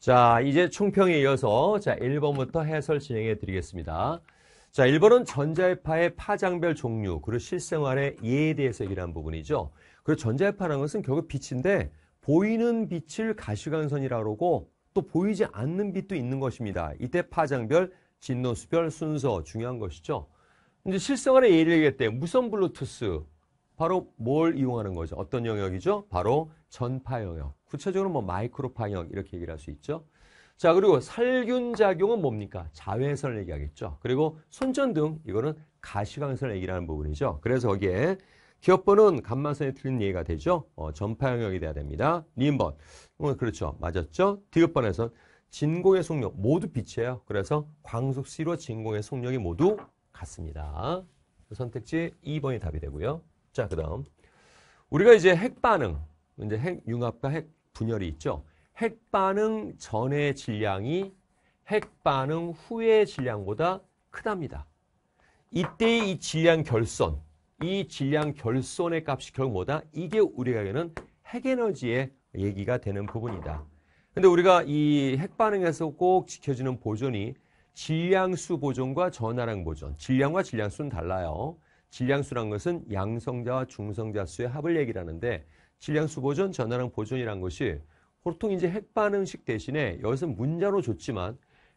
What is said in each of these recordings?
자, 이제 총평에 이어서 자, 1번부터 해설 진행해 드리겠습니다. 자, 1번은 전자회파의 파장별 종류, 그리고 실생활의 예에 대해서 얘기한 부분이죠. 그리고 전자회파라는 것은 결국 빛인데 보이는 빛을 가시광선이라고 그고또 보이지 않는 빛도 있는 것입니다. 이때 파장별, 진노수별 순서 중요한 것이죠. 이제 실생활의 예를 얘기할 때 무선 블루투스, 바로 뭘 이용하는 거죠? 어떤 영역이죠? 바로 전파 영역. 구체적으로 뭐 마이크로파 영역 이렇게 얘기를 할 수 있죠. 자, 그리고 살균 작용은 뭡니까? 자외선을 얘기하겠죠. 그리고 손전등 이거는 가시광선을 얘기하는 부분이죠. 그래서 거기에 기업번은 감마선이 틀린 얘기가 되죠. 어, 전파 영역이 돼야 됩니다. 2번 어, 그렇죠. 맞았죠. 디급번에선 진공의 속력 모두 빛이에요. 그래서 광속 시로 진공의 속력이 모두 같습니다. 선택지 2번이 답이 되고요. 자, 그 다음. 우리가 이제 핵반응, 이제 핵융합과 핵분열이 있죠. 핵반응 전의 질량이 핵반응 후의 질량보다 크답니다. 이때이 질량 결손, 이 질량 결손의 값이 결국 뭐다? 이게 우리에게는 핵에너지의 얘기가 되는 부분이다. 근데 우리가 이 핵반응에서 꼭 지켜지는 보존이 질량수 보존과 전화량 보존, 질량과 질량수는 달라요. 질량수란 것은 양성자와 중성자 수의 합을 얘기하는데 질량수 보존, 전화량 보존이란 것이 보통 이제 핵반응식 대신에 여기서 는 문자로 줬지만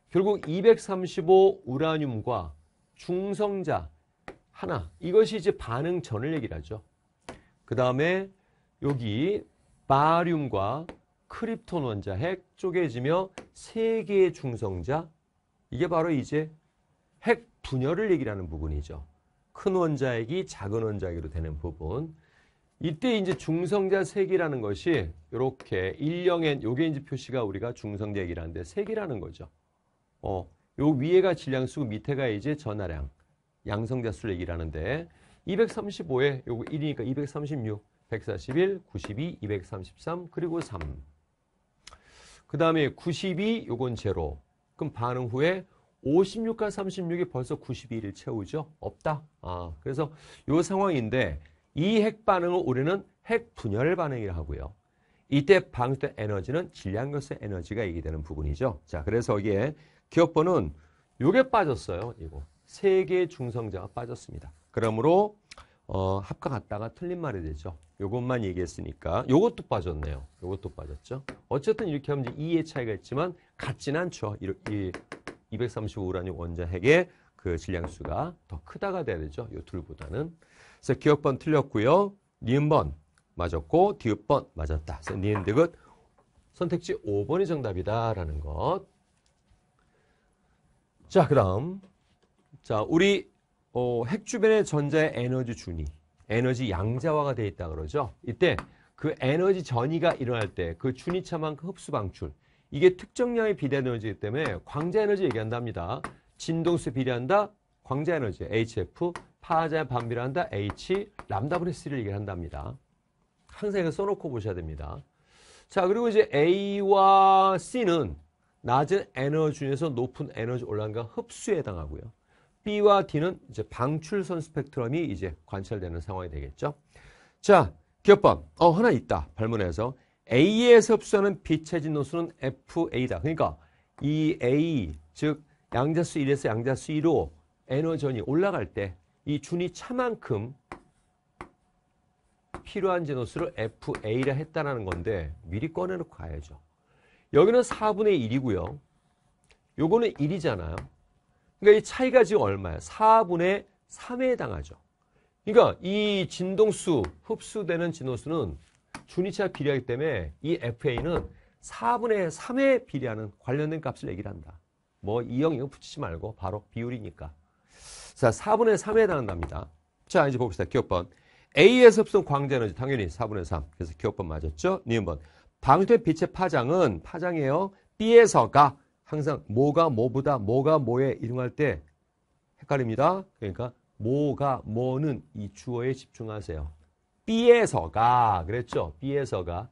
결국 235 우라늄과 중성자 하나 이것이 이제 반응 전을 얘기를 하죠. 그 다음에 여기 바륨과 크립톤 원자 핵 쪼개지며 세 개의 중성자 이게 바로 이제 핵 분열을 얘기하는 부분이죠. 큰 원자핵이 작은 원자핵으로 되는 부분. 이때 이제 중성자 색이라는 것이 이렇게 1령엔 요게 이제 표시가 우리가 중성자핵이라는데 색이라는 거죠. 어, 요 위에가 질량수고 밑에가 이제 전하량 양성자 수를 얘기하는데 235에 요거 1이니까 236, 141, 92, 233 그리고 3. 그 다음에 92 요건 제로. 그럼 반응 후에 56과 36이 벌써 92를 채우죠. 없다. 아, 그래서 이 상황인데 이 핵 반응을 우리는 핵 분열 반응이라 고 하고요. 이때 방출된 에너지는 질량결의 에너지가 얘기되는 부분이죠. 자, 그래서 여기에 기억번는이게 빠졌어요. 이거. 세 개의 중성자가 빠졌습니다. 그러므로 어, 합각갔다가 틀린 말이 되죠. 이것만 얘기했으니까 이것도 빠졌네요. 이것도 빠졌죠. 어쨌든 이렇게 하면 이제 2의 차이가 있지만 같지는 않죠. 이, 이235 우라늄 원자핵의 그 질량수가 더 크다가 돼야 되죠. 요 둘보다는. 그래서 기억번 틀렸고요. 니은번 맞았고 디귿번 맞았다. 그래서 니은 디귿 선택지 5번이 정답이다라는 것. 자, 그다음 자 우리 어, 핵 주변의 전자의 에너지 준위, 에너지 양자화가 돼 있다 그러죠. 이때 그 에너지 전이가 일어날 때 그 준위차만큼 그 흡수 방출 이게 특정량의 비대에너지이기 때문에 광자에너지 얘기한답니다. 진동수 비례한다 광자에너지 HF, 파자에 반비례한다 H, 람다 브레스를 얘기한답니다. 항상 이거 써놓고 보셔야 됩니다. 자 그리고 이제 A와 C는 낮은 에너지 중에서 높은 에너지 올라간과 흡수에 해당하고요. B와 D는 이제 방출선 스펙트럼이 이제 관찰되는 상황이 되겠죠. 자, 기업법. 어, 하나 있다. 발문에서 A에서 흡수하는 빛의 진동수는 FA다. 그러니까 이 A, 즉 양자수 1에서 양자수 2로 에너전이 올라갈 때 이 준이 차만큼 필요한 진노수를 FA라 했다라는 건데 미리 꺼내놓고 가야죠. 여기는 4분의 1이고요. 요거는 1이잖아요. 그러니까 이 차이가 지금 얼마야? 4분의 3에 해당하죠. 그러니까 이 진동수, 흡수되는 진호수는 주니치와 비례하기 때문에 이 FA는 4분의 3에 비례하는 관련된 값을 얘기를 한다. 뭐 2형, 이형 붙이지 말고 바로 비율이니까. 자, 4분의 3에 해당한답니다. 자, 이제 봅시다. 기억번. A에서 흡수된 광자는 당연히 4분의 3. 그래서 기억번 맞았죠? 니은번. 방출된 빛의 파장은 파장이에요. B에서가 항상 뭐가 뭐보다 뭐가 뭐에 이용할때 헷갈립니다. 그러니까 뭐가 뭐는 이 주어에 집중하세요. B에서가 그랬죠. B에서가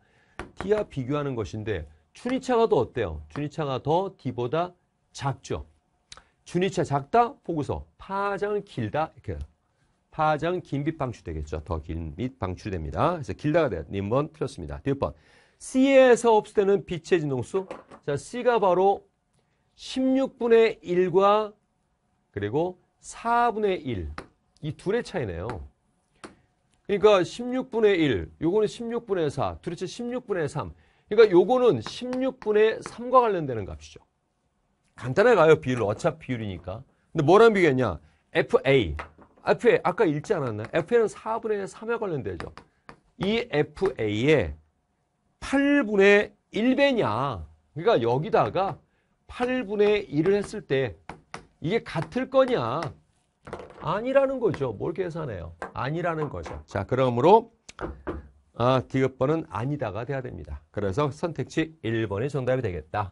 D와 비교하는 것인데 준이차가 더 어때요? 준이차가 더 D보다 작죠. 준이차 작다? 보고서 파장은 길다? 이렇게 파장 긴빛 방출되겠죠. 더 긴 빛 방출됩니다. 그래서 길다가 돼요. 1번 틀렸습니다. 뒷번 C에서 없애는 빛의 진동수 자 C가 바로 16분의 1과 그리고 4분의 1이 둘의 차이네요. 그러니까 16분의 1, 요거는 16분의 4, 도대체 16분의 3. 그러니까 요거는 16분의 3과 관련되는 값이죠. 간단하게 가요, 비율. 어차피 비율이니까. 근데 뭐랑 비교했냐? FA. FA, 아까 읽지 않았나 FA는 4분의 3에 관련되죠. 이 f a 에 8분의 1배냐. 그러니까 여기다가 8분의 1을 했을 때 이게 같을 거냐. 아니라는 거죠. 뭘 계산해요? 아니라는 거죠. 자, 그러므로 아, 기업번은 아니다가 돼야 됩니다. 그래서 선택지 1번이 정답이 되겠다.